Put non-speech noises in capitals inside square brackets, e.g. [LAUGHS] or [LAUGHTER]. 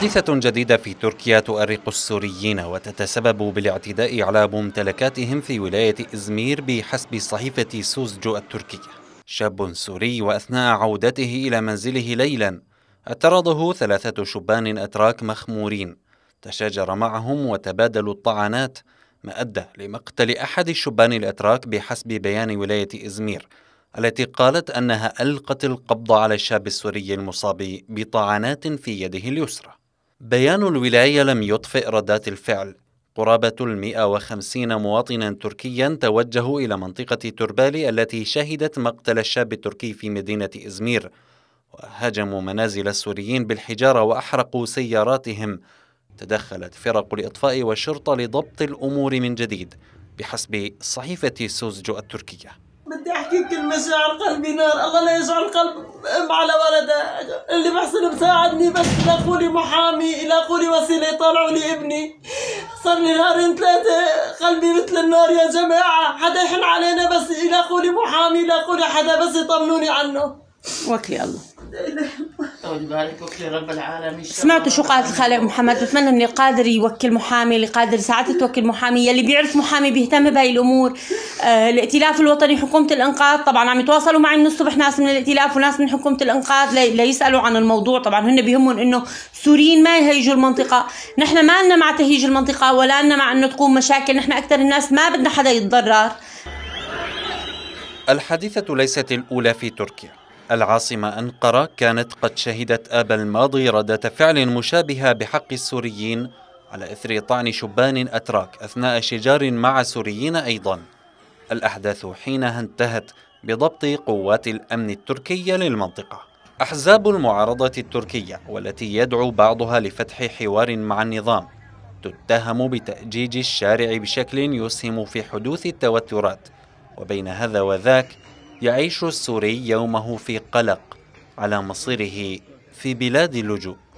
حادثة جديدة في تركيا تؤرق السوريين وتتسبب بالاعتداء على ممتلكاتهم في ولاية إزمير بحسب صحيفة سوزجو التركية شاب سوري وأثناء عودته إلى منزله ليلا اعترضه ثلاثة شبان أتراك مخمورين تشاجر معهم وتبادلوا الطعنات ما أدى لمقتل أحد الشبان الأتراك بحسب بيان ولاية إزمير التي قالت انها القت القبض على الشاب السوري المصاب بطعنات في يده اليسرى بيان الولاية لم يطفئ ردات الفعل قرابة المئة وخمسين مواطنا تركيا توجهوا إلى منطقة تربالي التي شهدت مقتل الشاب التركي في مدينة إزمير وهجموا منازل السوريين بالحجارة وأحرقوا سياراتهم تدخلت فرق الإطفاء والشرطة لضبط الأمور من جديد بحسب صحيفة سوزجو التركية بحكي كلمة شاعر قلبي نار الله لا يجعل قلب أم على ولده اللي بحسن مساعدني بس إلى قولي محامي إلى قولي وسيلة يطلعوا لي ابني صار لي نهارين ثلاثة قلبي مثل النار يا جماعة حدا يحن علينا بس إلى قولي محامي إلى قولي حدا بس يطمنوني عنه وكي الله [LAUGHS] العالمين سمعتوا شو قالت الخالق محمد بتمنى اني قادر يوكل محامي اللي قادر ساعتها توكل محامي يلي بيعرف محامي بيهتم بهي الامور آه الائتلاف الوطني حكومه الانقاذ طبعا عم يتواصلوا معي من الصبح ناس من الائتلاف وناس من حكومه الانقاذ لي... ليسالوا عن الموضوع طبعا هن بيهمهم انه سوريين ما يهيجوا المنطقه نحن ما لنا مع تهيج المنطقه ولا لنا مع انه تقوم مشاكل نحن اكثر الناس ما بدنا حدا يتضرر الحادثه ليست الاولى في تركيا العاصمة أنقرة كانت قد شهدت آب الماضي ردة فعل مشابهة بحق السوريين على إثر طعن شبان أتراك أثناء شجار مع سوريين أيضا الأحداث حينها انتهت بضبط قوات الأمن التركية للمنطقة أحزاب المعارضة التركية والتي يدعو بعضها لفتح حوار مع النظام تتهم بتأجيج الشارع بشكل يسهم في حدوث التوترات وبين هذا وذاك يعيش السوري يومه في قلق على مصيره في بلاد اللجوء